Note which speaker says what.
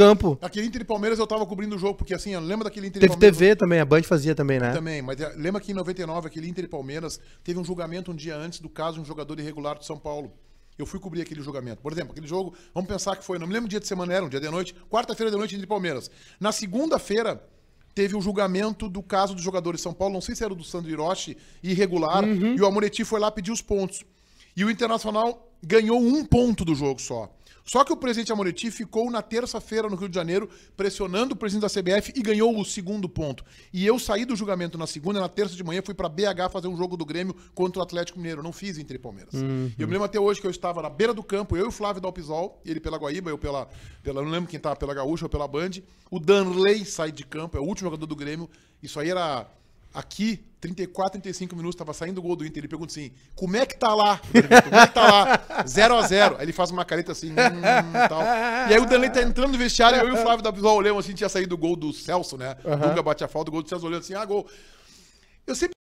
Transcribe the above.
Speaker 1: campo. Aquele Inter e Palmeiras eu tava cobrindo o jogo, porque assim, lembra daquele Inter teve e Palmeiras. TV também, a Band fazia também, né? Também, mas eh, lembra que em 99, aquele Inter e Palmeiras teve um julgamento um dia antes do caso de um jogador irregular de São Paulo. Eu fui cobrir aquele julgamento. Por exemplo, aquele jogo, vamos pensar que foi, não me lembro o dia de semana era, um dia de noite, quarta-feira de noite Inter e Palmeiras. Na segunda-feira, teve o julgamento do caso dos jogadores de São Paulo, não sei se era do Sandro Hiroshi, irregular, uhum. e o Amoretti foi lá pedir os pontos. E o Internacional ganhou um ponto do jogo só. Só que o presidente Amoretti ficou na terça-feira no Rio de Janeiro pressionando o presidente da CBF e ganhou o segundo ponto. E eu saí do julgamento na segunda, na terça de manhã fui para BH fazer um jogo do Grêmio contra o Atlético Mineiro. Não fiz entre Palmeiras. Uhum. Eu me lembro até hoje que eu estava na beira do campo, eu e o Flávio Dalpisol, ele pela Guaíba, eu pela, pela não lembro quem estava pela Gaúcha ou pela Band. O Danley sai de campo, é o último jogador do Grêmio. Isso aí era aqui, 34, 35 minutos, tava saindo o gol do Inter. Ele pergunta assim: como é que tá lá? Pergunto, como é que tá lá? 0 a 0 Aí ele faz uma careta assim, hum, hum, tal. E aí o Danley tá entrando no vestiário, eu e o Flávio da Visual olhamos assim, tinha saído o gol do Celso, né? Uhum. Dunga bate a falta, o gol do Celso olhando assim, ah, gol. Eu sempre